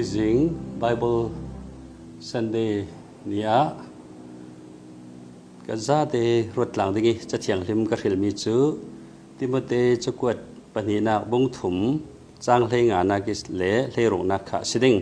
Preaching Bible Sunday nia ka za te rot lang dingi cha thiang hlim ka khil mi chu Timothy chakwat pani na bong thum chang hle nga na ki le hle rong na kha siding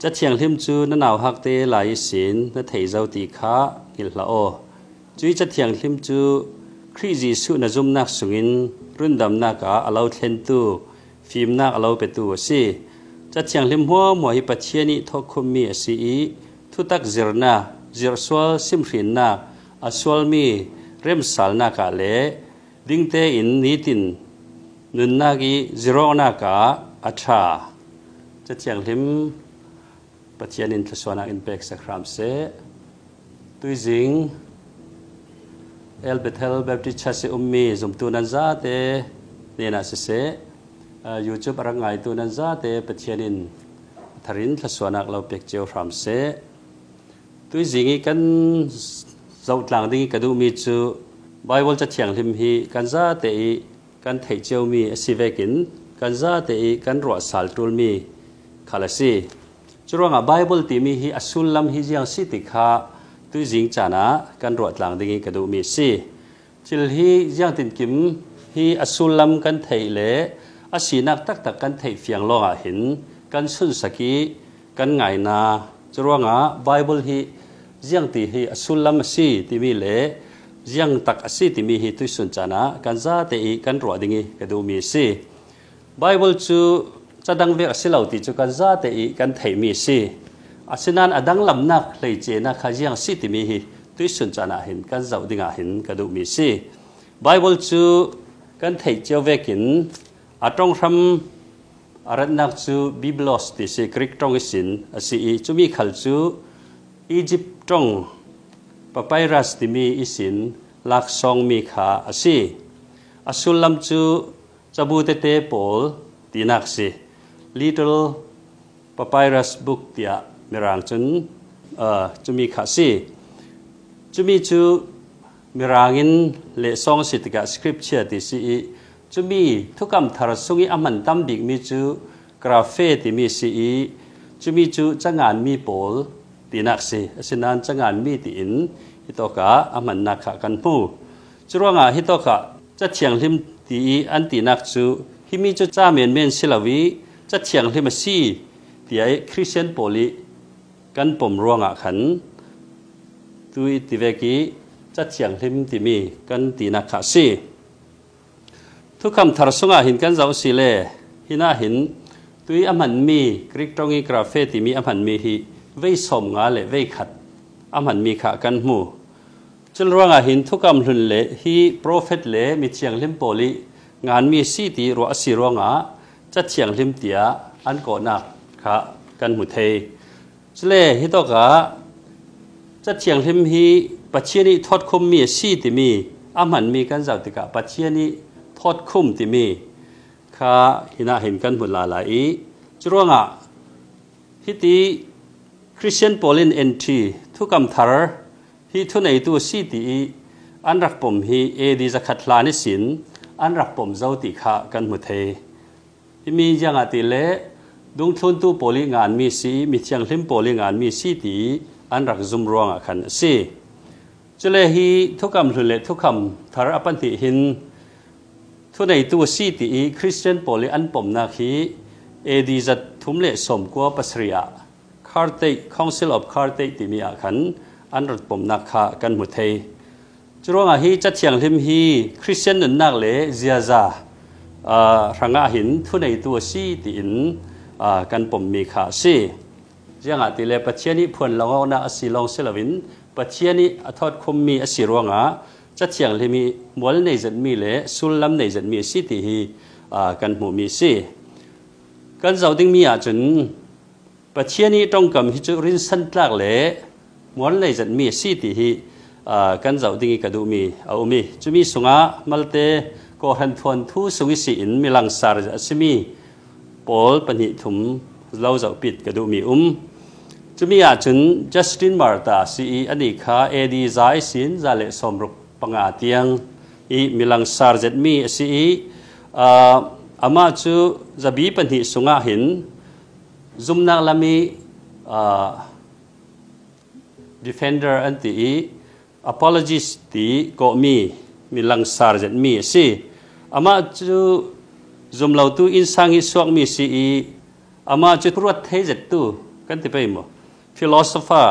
cha thiang hlim chu na naw hak à te lai sin na thei zau ti kha kil la o chui cha thiang hlim chu khri ji su na zum nak sungin rundam na ka alo thlen tu phim nak alo pe tu si chắc chiang lim hoa mo hi pa chian ni tho khum mi si thu tak zir na zir swal sim hrin na a swal mi rem sal na ka le ding te in ni tin nun na gi zero na ka a tha cha chiang lim pa chian in thaswana in pek sa khram se tui jing el bethel baptist church ummi zum tu nan za te nena se se y o ู t u b e รังไงตัวนั้นซาเตเปเชียนินทรินทศวนักเราเปียกเจียวรามเซตัวจริงกันเจ้าหลังดิ้งกระดูมีจูไบเบิลจะเถียงลิมฮีกันซาเตีกันเทเจียวมีสิเวกิน กันซาเตีกันรัวสัลตุลมีคาลสีจุรงอ่ะไบเบิลตีมีฮีอสุลลัมฮีเจียงสิติคาตัวจริงจานะกันรัวหลังดิ้งกระดูมีสิจิลฮีเจียงตินกิมฮีอสุลลัมกันเทเลอาศีนักตักตักกันเทเฟียงลงอ่ะเห็นกันสุนสกีกันไงนะจรวงอ่ะไบเบิลฮีเจียงตีฮีสุลามสีที่มีเล่เจียงตักสีที่มีฮีตุสุนจานะกันซาเตอีกันรัวดิ่งกระดูมีสีไบเบิลจูจะดังเวกสิเหล่าตีจูกันซาเตอีกันเทมีสีอาศีนันอดังลำนักเลยเจนะข้าเจียงสีที่มีฮีตุสุนจานะเห็นกันเจ้าดิ่งอ่ะเห็นกระดูมีสีไบเบิลจูกันเทเจ้าเวกิน atong ram aranak chu biblos ti se krik tong sin si i e chu mi khal chu egypt tong papyrus ti mi isin lak song mi kha asi e asul lam chu chabu te te pol ti nak little papyrus book tia mirang chun a chu mi kha si chu mi chu mirangin le song si scripture ti si จะมีทุกคำทารสงอีอมันตั้มบิกมีจูกราเฟติมีสีจะมีจูจังงานมีโปลตีนักสีฉะนั้นจังงานมีตีอินฮิตตกะอมันนักขะกันผู้จรวงอ่ะฮิตตกะจะเฉียงลิมตีอันตีนักจูฮิมีจูจ้าเมียนเมียนสิลาวีจะเฉียงลิมสีตีไอคริสเตียนโปลิกันปมรวงอ่ะขันตุยติเวกีจะเฉียงลิมตีมีกันตีนักขะสีทุกคำทารสงาหินกันเจ้าสิเลหิน่าหินตุยอมันมีกริกตรงอีกราเฟติมีอมันมีฮีเวสมงาเลเวขัดอมันมีขากันหมูจนรว่าหินทุกคำหลุนเลฮีโปรเฟตเลมีเชียงลิมโปลิงานมีสีตีรัวสีรัวงาจะเชียงลิมเตียอันก่อนักขากันหมุเทสเลฮิตอกะจะเชียงลิมฮีปัจเจียนีทอดคมมีสีตีมีอมันมีกันเจ้าติกะปัจเจียนีพอดคุ้มที่มีข้าหินาเห็นกันบุหลาลายจรวงอ่ะฮิตีคริสเตียนโปลินเอนทีทุกคำทาร์ฮิทุนไอตัวซีตีอันรักผมฮีเอดีจะขัดลานิสินอันรักผมเจ้าติข้ากันหมดเทที่มี่ังอ่ะตีเละดวงทุนตัวโปลิงานมีสีมีเชียงลิมโปลิงานมีสีตีอันรักจุมรวงอ่ะขันสีจะเลฮีทุกคำหรือเลทุกคำทาร์อปันติหินทุนในตัวซีตีคริสเตียนปลิอันปมนาคีเอดีจัดทุ่มเละสมกัวปัสริยาคาร์เตคอนซิลออฟคาร์เตติมีอาขันอันรถปมนาคากันหมดเทจรวงอาฮีจัดเทียงลิมฮีคริสเตียนนักเลเซียซารังอาหินทุนในตัวซีตีอินกันปมมีขาซีเจ้าอาติเลปเชียนิพวนลองเอนาอสีลองเซลวินปัชียนิอทอดคมมีอสีรวงอาจะเชียงเลยมีมวลในจัดมีเลยสุลลัมในจัดมีสิทธิ่ทีกันหูมีสิกันเจ้าดิงมีอาจนประเทศนี้ต้องกำฮิจุรินสันตลากเลยมวลในจัดมีสิทธิ่ทีกันเา้าดิงกระดูมีเอามีจะมีสุงะมัลเตก็หันทวนทูสุวิสินมีลังสารจะมีปอลปนิถุมเราจะปิดกระดูมีอุ้มจะมีอาจนจัสตินมาร์ตาซีอันนี้ค่ะเอดีไซสินจะเลสมรุก panga tiang i milang sarjet mi si i ama chu zabi pan hi sunga hin zumna lami defender anti i apologies ti ko mi milang sarjet mi si ama chu zum lau tu in sang suak mi si i ama chu ruat thei tu kan ti pe mo philosopher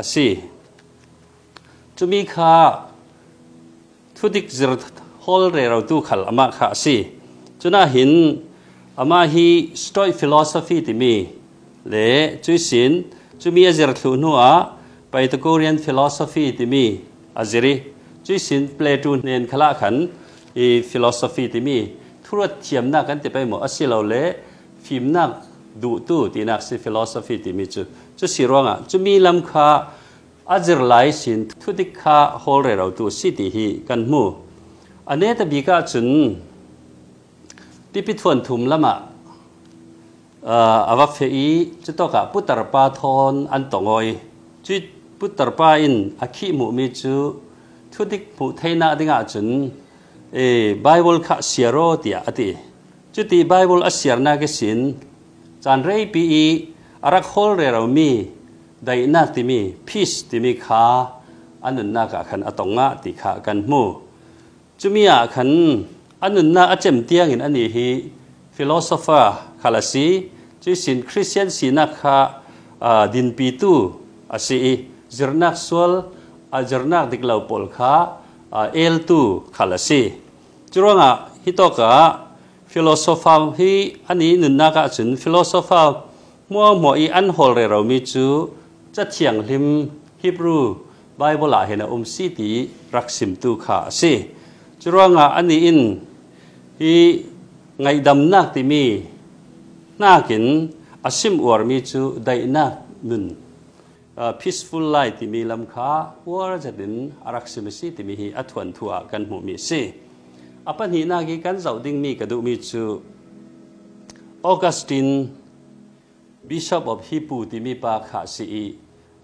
asi to be ka thu dik zir hol re ro tu khal ama kha si chuna hin ama hi stoic philosophy ti mi le chu sin chu mi azir thu nu a pythagorean philosophy ti mi aziri chu sin plato nen khala khan e philosophy ti mi thurat thiam na kan te pai mo asilo le phim na du tu ti na si philosophy ti mi chu chu si ronga chu mi lam kha azir lai sin thu ti kha hol re rau tu si ti hi kan mu ane ta bi ka chun ti pi thon thum lama awa fe i chu to ka putar pa thon an tongoi chu putar pa in akhi mu mi chu thu ti mu theina dinga chun e bible kha siaro tia ati chu ti bible a siarna ke sin chan rei pi i arak hol re rau mi dai na timi peace ti kha anun na ka khan atonga ti kha kan mu chumia khan anun na achem tiang in ani hi philosopher khalasi chu sin christian sina kha din pi tu asi e, jernak sual a zirnak diklau pol kha el tu khalasi churonga hitoka philosopher hi ani nun naga ka chun philosopher mua mo i an hol re ro mi chu จะเฉียงลิมฮิบรูไบเบิลเห็นอมซีตีรักสิมตูขาสิจรวงอันนี้อินฮีไงดำนักที่มีน่ากินอาชิมอวดมีจูได้นักนุน peaceful life ที่มีลำคาวร์จะดินอารักสิมซีที่มีฮีอัทวันทัวกันหูมีสิอปันหีนากีกันเจ้าดิ้งมีกระดูมีจูออกัสตินบิชอปอบฮิปูที่มีปาขาสี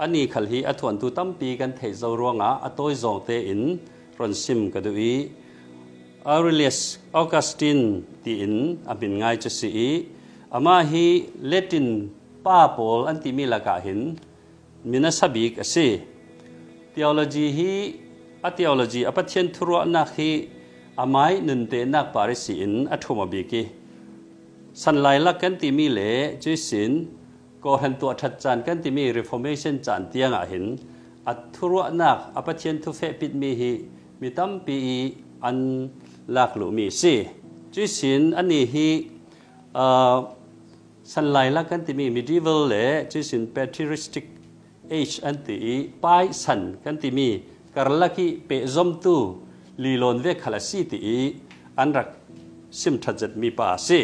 anh ấy khẩn hi ở thuận tu tâm pi gần thể dầu ruộng á ở tôi dòng tê in ron sim cái đuôi Aurelius Augustine ti in à bình ngay cho sĩ ama hi Latin pa Paul anh ti mi là cả hin mina sabi cái gì theology hi a theology a pathian thurwa na khi amai nun te nak parisi in athuma bi ki san lai la kan ti mi le chu sin ก็หนตัวทัดจันกันที่มี reformation จันเตียงอเห็นอัทุรวนักอภปเชียนทุเฟปิดมีฮีมีตั้มปีอันลักหลุมีสิจีสินอันนี้ฮีสันไลลักกันที่มี medieval เล่จีสิน p a t r i ร t i c age อันที่ปายสันกันที่มีการลักกี้เปะจอมตูลีลอนเวคลาสีที่อันรักซิมทัดจัดมีป่าสิ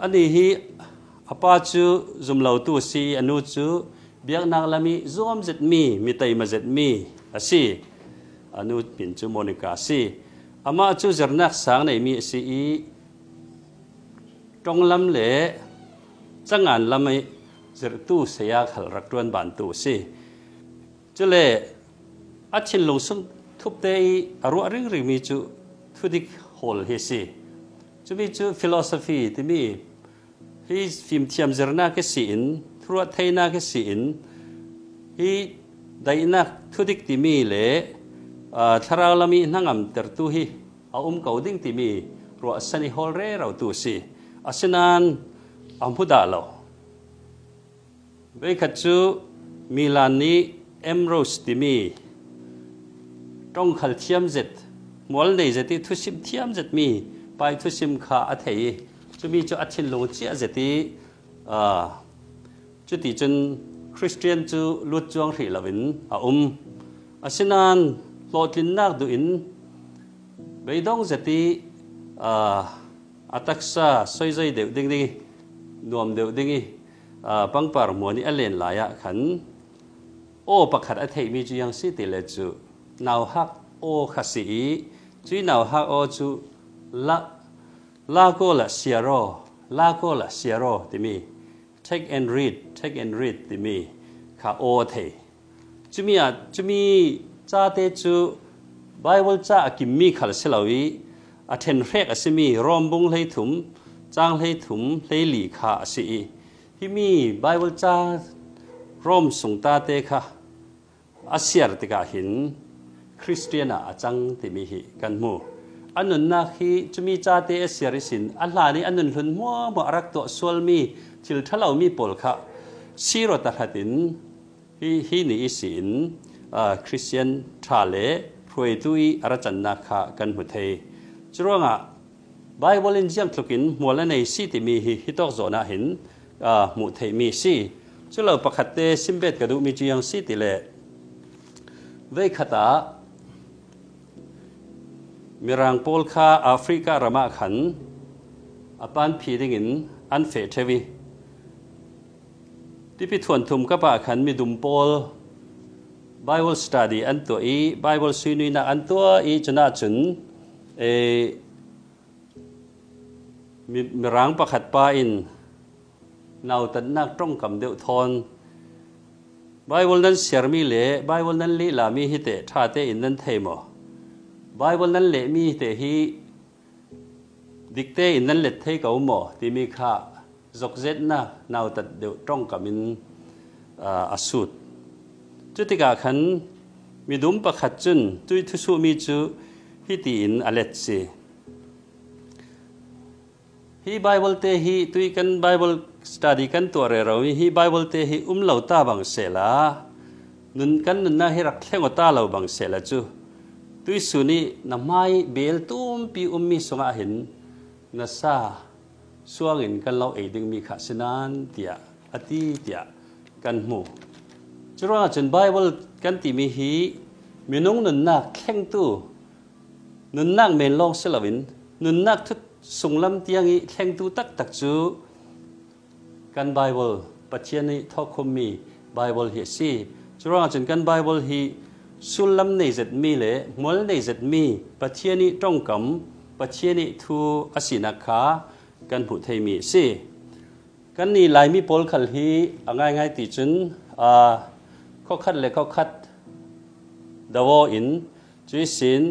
อันนี้ฮี phapa chu zum lo tu si anu chu biak nak lami zom zet mi mi tai ma zet mi asi anu pin chu monica si ama chu zernak sang nei mi si i tong lam le changan lamai zer tu seya khal rak tuan ban tu si chu le a chin lung sung thup te aru aring ri mi chu thudik hol he si chu mi chu philosophy ti mi ฮีฟิมเทียมเจรนาคสีินทรวเทยนาคสีินฮีได้นักทุดิกติมีเลอทาราลามีนังอัมเตอร์ตุฮีอาอุ้มเกาดิ้งติมีรัวสนิฮอลเร่เราตูสิอาเซนันอัมพุดาโลเบคัจูมิลานีเอมโรสติมีต้องขัดเทียมเจ็ดมอลในเจ็ดที่ทุสิมเทียมเจ็ดมี ไปทุสิมขาอัเย chú mình cho atin lo chia zeti tí chú tí chân Christian chú luật chuang thì là vĩnh à um à xin an lo tin nạc du in bây đông thì à ataksa xoay xoay đều đinh đi nuam đều đinh đi à băng par mua ni alen lại à khẩn ô bạc khát thấy mi chú yang si tỷ lệ chú nào hắc ô khá sĩ chú nào hắc ô chú lắc ลาโกละเซียรอลาโกละเซียรอติมี take and read take and read ติมีคาโอเทจุมีอะจุมีจ้าเตจู Bible จ้ากิมมีขัลเสลาวีอะเทนเรกอสิมีรอมบุงเลยถุมจางเลยถุมเลยหลีคาอสิฮิมี Bible จ้ารอมสุงตาเตคะอาเซียร์ติกาหินคริสเตียนอะจังติมีฮิกันมูอันน้นนะคือจะมีจ่าเตเสียริสินอันหลานี้อันนั้นหุ่นมัวมารักตัวสวลมีทิลทะเลามีปลค่ะสีรตัดหัดินฮีฮีนี่สินคริสเตียนทาเลพวยดุยอารัจันนาคากันหุ่เทจรวงอ่ะไบเบิลเจียงทุกินมัวและในสิติมีฮิฮิตอกโซนาหินหมู่เทมีสิจุลประคตเตสิมเบตกระดูมีจียงสิติเลเวคตามีรังโพลคาแอฟริการะมาขันอปานพีดิงินอันเฟเทวีที่พิถวนทุมกับปาขันมีดุมโพลไบ i b l e s t ดี้อันตัวอีไบเบิลซีนีนะอันตัวอีจนาจุนเอมีรังประคัดปาอินเนาตันนักตรงกับเดียวทอนไบเบิลนั้นเสียมีเละไบเบิลนั้นลีลามีฮิตเตชาเตอินนั้นเทมอไบเบิลนั่นแหละมีแต่ฮีดิกเตนั่นแหละให้เขาหมอที่มีค่าจกเจ็ดนะนาวตัดเดี่ยวตรงกับมินอสูตรจุดที่กาขันมีดุมประคัดจุนจุดที่สูมีจูฮิตีนอเลจีฮีไบเบิลเตฮีตุยกันไบเบิลสตาดีกันตัวเรารวิฮีไบเบิลเตฮีอุ้มเหล่าตาบังเสลานุนกันนุนน่าฮีรักเท่งตาเหล่าบังเสลาจู tuy su ni na mai bel tum pi um mi sunga hin na sa suang in kan lo e ding mi kha sinan tia ati tia kan mu chura chen bible kan ti mi hi minung nun na kheng tu nun nak men long selawin nun nak thut sung lam tiang i kheng tu tak tak chu kan bible pachian ni thokhum mi bible hi si chura chen kan bible hi สุลัมในจัดมีเลมวลในจัดมีปัจเจนิตรงกมปัจเจนิทูอสินาคากันผู้เทยมีสิกันนี่ลายมีโพลขัลฮีง่ายง่ายตีจุนอ่าขขอคัดเลยขขอคัดดาวอินจุยสิน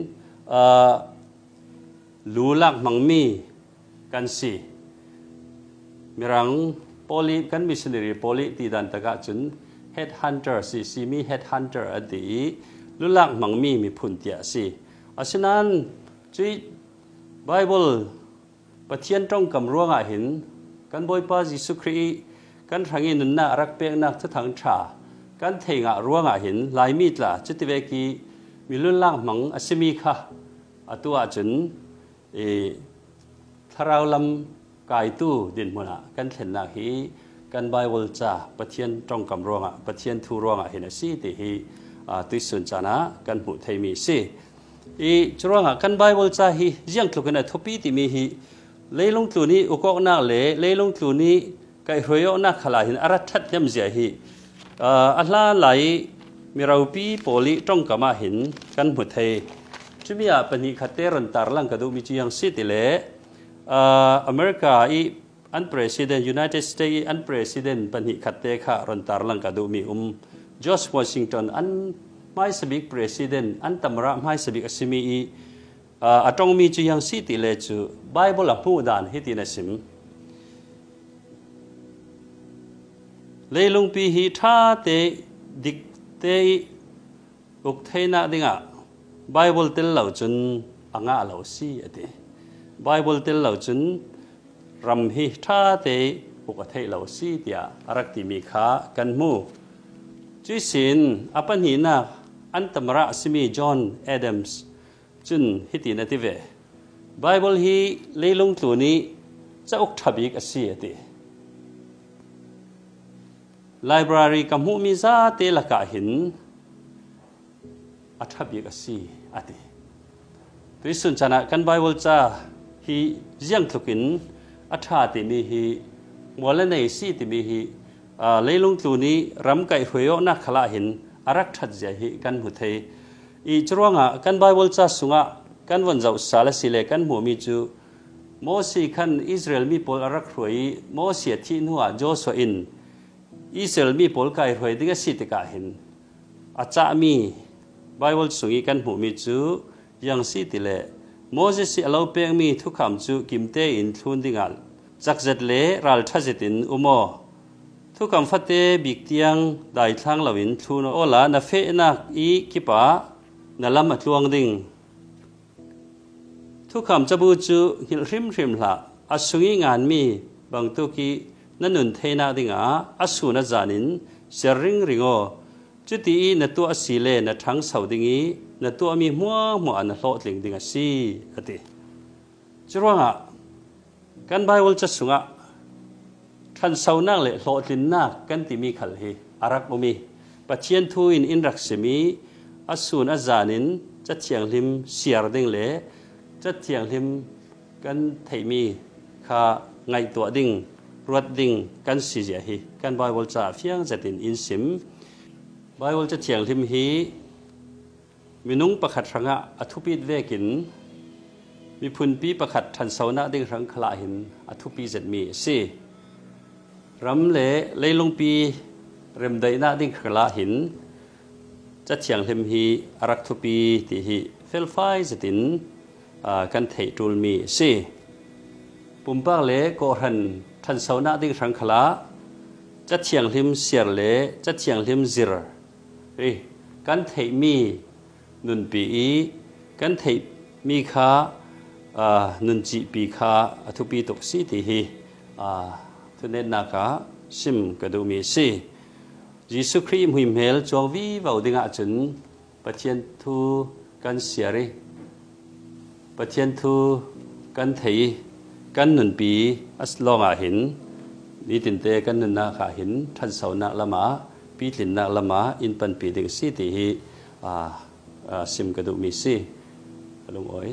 อ่าลูลักมังมีกันสิมีรังโพลีกันมิสลิรีโพลีตีดันตะกะจุน headhunter si si mi headhunter adi lulak mang mi mi phun tia si asinan chi bible pathian tong kam ruanga hin kan boi pa jisu khri kan rangi nunna rak pek nak tha thang tha kan theinga ruanga hin lai mi tla chitiwe ki mi lulak mang asimi kha atua chun e tharau lam kai tu din mona kan thlen na hi กันไบเวลจ่าประเทียนตรงกับรวงอ่ะประเทียนทูรวงอ่ะเห็นสิที่ฮีตุยสุนจานะกันหูไทยมีสิอีจรวงอ่ะกันไบเวลจ่าฮีเจียงทุกันอ่ะทบีที่มีฮีเลยลงตัวนี้อุกอกนาเลเลยลงตัวนี้กับรวยอนักขลาหินอารัชัดยำเสียฮีอัลลาไหลมีเราปีโปลิตรงกับมาหินกันหูไทยจุมีอ่ะเป็นฮีขัดเตอรันตาร์ลังกระดูมีจียังสิติเลอเมริกาอี an president united states an president pan hi khatte kha ron tar lang ka du mi um george washington an mai sabik president an tamra mai sabik asimi i atong mi chu yang si ti le bible a pu dan hi ti na sim leilung pi hi tha te dik te uk theina dinga bible tel lo chun anga lo si ate bible tel lo chun ram hi tha te buk a thei lo si tia arak ti mi kha kan mu chi sin apan hi na an tamra simi john adams chun hi ti na ti ve bible hi leilung tu ni cha uk thabik a si ati library kam hu mi za te la ka hin a thabik a si ati tuisun chana kan bible cha hi jiang thukin อัาติมีฮีมัวเลนในสีติมีฮีเลยลงตัวนี้รำไก่หวยนักขลาหินอารักทัดใจฮีกันหุเทอีจรวงอ่ะกันไบเบิลจ้าสุงอ่ะกันวันเจ้าสารสิเลกันหัวมีจูโมสีกันอิสราเอลมีพลอารักหวยโมเสียที่นัวโจสวอินอิสราเอลมีพลไก่หวยดีกงสิติกาหินอาจามีไบเบิลสุงอีกันหัวมีจูยังสิติเลโมเสสเอาเปียงมีทุกคำจูกิมเตอินทุนดิ่งอ่จักเจ็ดเล่รัลทัจิตินอุโมทุกคำฟัดเตบิกเตียงได้ทางละวินทูนโอลานาเฟนักอีกิปะนาลำมัดลวงดิ่งทุกคำจะบูจูหิลริมริมละอัศวิงานมีบางตุกีนั่นนุนเทนาดิ่งอาอัศวนาจานินเสริงริงโอจุดที่นัตัวสีเลนทั้งสาวดิ่งนัตัวมีมัวมัวนัโลดลิงดิ่งสีอติจรวงอ่ะกันไปวันจะสุงะขันเสานั่งเลยโสดินนักกันติมีขัลฮีอารักมุมีปัจเจียนทูอินอินรักษมีอาสูนอาจานินจะเทียงลิมเสียรดิ่งเละจะเทียงลิมกันไทมีข้าไงตัวดิ่งรวดดิ่งกันสีเสียฮีกันไปวันจะเฟียงจะตินอินสิมไปวันจะเทียงลิมฮีมินุ่งประคัดรังะอธุปิดเวกินมีพุนปีประคัดทันเสาหน้าดิ้งรังขลาหินอทุปีเจ็ดมีส่รำเละเลยลงปีเริ่มได้หน้าดิ้งขลาหินจะเฉียงเลมฮีรักทุปีตีฮีเฟลไฟจะตินกันเทจูลมีส่ปุ่มปากเละกหันทันเสาหน้าดิ้งรังขลาจะเฉียงเล็มเสียเละจะเฉียงเล็มจิรเอ้กันเทมีนุนปีอีกันเทมีคานุนจีปีคาทุปีตุสีติฮีทุเนนักาซิมกระดูมีสียิสุครีมหิมเฮลจววีวาดิงาจุนปะเทียนทูกันเสียรปะเทียนทูกันไทกันนุนปีอัสลองอาหินนี่ตินเตกันนุนนาคาหินทันเสานักละมาปีตินนักละมาอินปันปีดิงสีติฮีซิมกระดูมีซีลุโอ้ย